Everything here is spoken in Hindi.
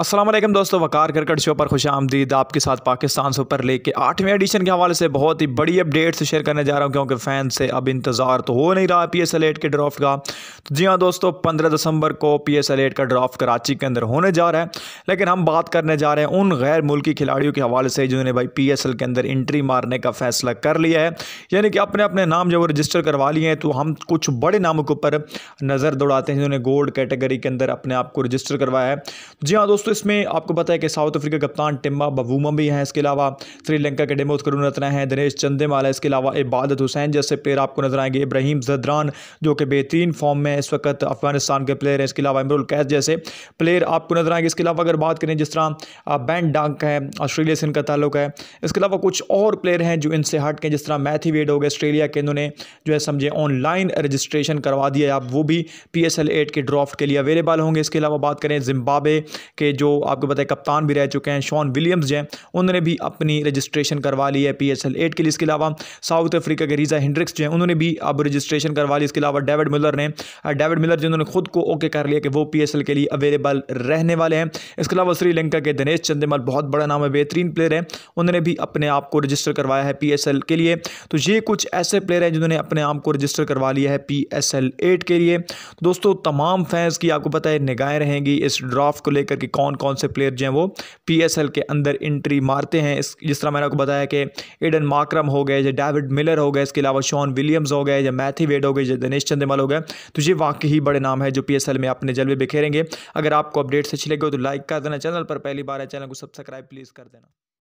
असलम दोस्तों वकार क्रिकेट शो पर खुश आमदीद आपके साथ पाकिस्तान सुपर लीग के आठवें एडिशन के हवाले से बहुत ही बड़ी अपडेट्स शेयर करने जा रहा हूं क्योंकि फ़ैन से अब इंतज़ार तो हो नहीं रहा पी एस एल एट के ड्राफ्ट का तो जी हाँ दोस्तों पंद्रह दिसंबर को पी एस एल एट का ड्राफ्ट कराची के अंदर होने जा रहा है लेकिन हम बात करने जा रहे हैं उन गैर मुल्की खिलाड़ियों के हवाले से जिन्होंने भाई पी एस एल के अंदर इंट्री मारने का फैसला कर लिया है यानी कि अपने अपने नाम जब रजिस्टर करवा लिए हैं तो हम कुछ बड़े नामों के ऊपर नज़र दौड़ाते हैं जिन्होंने गोल्ड कैटेगरी के अंदर अपने आप को रजिस्टर करवाया है जी हाँ दोस्तों दोस्तों इसमें आपको पता है कि साउथ अफ्रीका कप्तान टिम्बा बबूमा भी हैं इसके अलावा श्रीलंका के डेमोथ करुण रत्ना हैं दिनेश चंदेमाला इसके अलावा इबादत हुसैन जैसे प्लेयर आपको नजर आएंगे इब्राहिम जदरान जो कि बेहतरीन फॉर्म में इस वक्त अफगानिस्तान के प्लेयर हैं इसके अलावा इमरुल कैद जैसे प्लेयर आपको नजर आएंगे इसके अलावा अगर बात करें जिस तरह बैंड डांक है ऑस्ट्रेलिया से इनका ताल्लुक है इसके अलावा कुछ और प्लेयर हैं जो इनसे हट के जिस तरह मैथी वेड हो गए ऑस्ट्रेलिया के इन्होंने जो है समझे ऑनलाइन रजिस्ट्रेशन करवा दिया आप वो भी पी एस एल एट के ड्राफ्ट के लिए अवेलेबल होंगे इसके अलावा बात करें जिम्बाबे के जो आपको पता है कप्तान भी रह चुके हैं शॉन विलियम्स जो हैं उन्होंने भी अपनी रजिस्ट्रेशन करवा ली है पी एस एल एट के लिए इसके अलावा साउथ अफ्रीका के रीजा हिंड्रिक्स जो हैं उन्होंने भी अब रजिस्ट्रेशन करवा ली इसके अलावा डेविड मिलर ने डेविड मिलर जिन्होंने खुद को ओके कर लिया कि वो पी एस एल के लिए अवेलेबल रहने वाले हैं इसके अलावा श्रीलंका के दिनेश चंदेमल बहुत बड़ा नाम है बेहतरीन प्लेयर है उन्होंने भी अपने आप को रजिस्टर करवाया है पी एस एल के लिए तो ये कुछ ऐसे प्लेयर हैं जिन्होंने अपने आप को रजिस्टर करवा लिया है पी एस एल एट के लिए दोस्तों तमाम फैंस की आपको पता है निगाहें रहेंगी इस ड्राफ्ट को लेकर के कौन कौन से प्लेयर जो हैं वो पी के अंदर एंट्री मारते हैं इस जिस तरह मैंने आपको बताया कि एडन माक्रम हो गए या डेविड मिलर हो गए इसके अलावा शॉन विलियम्स हो गए या मैथी वेड हो गए या दिनेश चंदेमल हो गए तो ये वाकई ही बड़े नाम है जो पी में अपने जलवे बिखेरेंगे अगर आपको अपडेट्स अच्छी लगे तो लाइक कर देना चैनल पर पहली बार है चैनल को सब्सक्राइब प्लीज़ कर देना